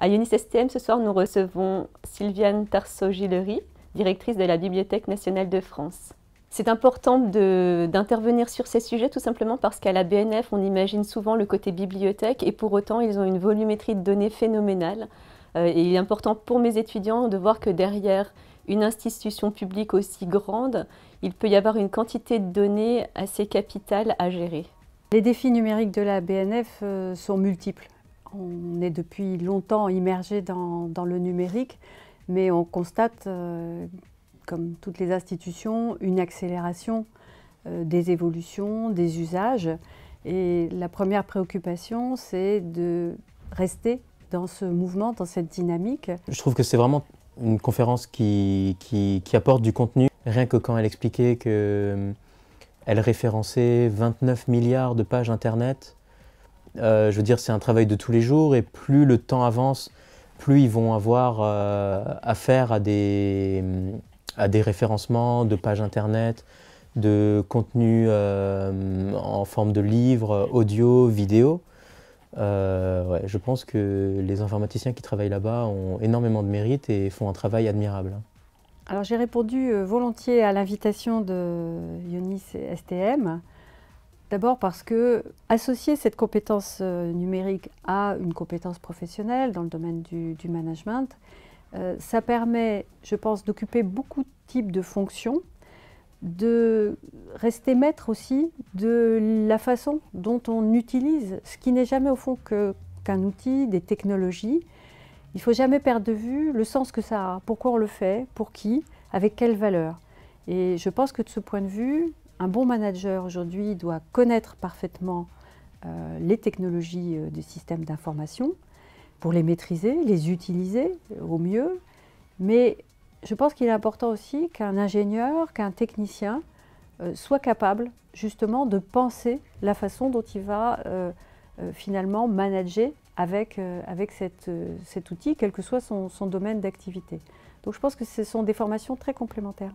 À UNICEF-STM ce soir, nous recevons Sylviane Tarso-Gillery, directrice de la Bibliothèque nationale de France. C'est important d'intervenir sur ces sujets tout simplement parce qu'à la BNF, on imagine souvent le côté bibliothèque et pour autant, ils ont une volumétrie de données phénoménale. Euh, et il est important pour mes étudiants de voir que derrière une institution publique aussi grande, il peut y avoir une quantité de données assez capitale à gérer. Les défis numériques de la BNF euh, sont multiples on est depuis longtemps immergé dans, le numérique, mais on constate, euh, comme toutes les institutions, une accélération euh, des évolutions, des usages. Et la première préoccupation, c'est de rester dans ce mouvement, dans cette dynamique. Je trouve que c'est vraiment une conférence qui, qui, apporte du contenu. Rien que quand elle expliquait qu'elle euh, référençait 29 milliards de pages Internet, euh, je veux dire, c'est un travail de tous les jours et plus le temps avance, plus ils vont avoir euh, affaire à des, à des référencements de pages internet, de contenus euh, en forme de livres, audio, vidéo. je pense que les informaticiens qui travaillent là-bas ont énormément de mérite et font un travail admirable. Alors j'ai répondu volontiers à l'invitation de Yonis STM D'abord parce que associer cette compétence euh, numérique à une compétence professionnelle dans le domaine du, management, euh, ça permet, je pense, d'occuper beaucoup de types de fonctions, de rester maître aussi de la façon dont on utilise ce qui n'est jamais au fond qu'un outil, des technologies. Il ne faut jamais perdre de vue le sens que ça a, pourquoi on le fait, pour qui, avec quelle valeur. Et je pense que de ce point de vue, un bon manager aujourd'hui doit connaître parfaitement euh, les technologies euh, du système d'information pour les maîtriser, les utiliser euh, au mieux. Mais je pense qu'il est important aussi qu'un ingénieur, qu'un technicien soit capable justement de penser la façon dont il va finalement manager avec, cet outil, quel que soit son domaine d'activité. Donc je pense que ce sont des formations très complémentaires.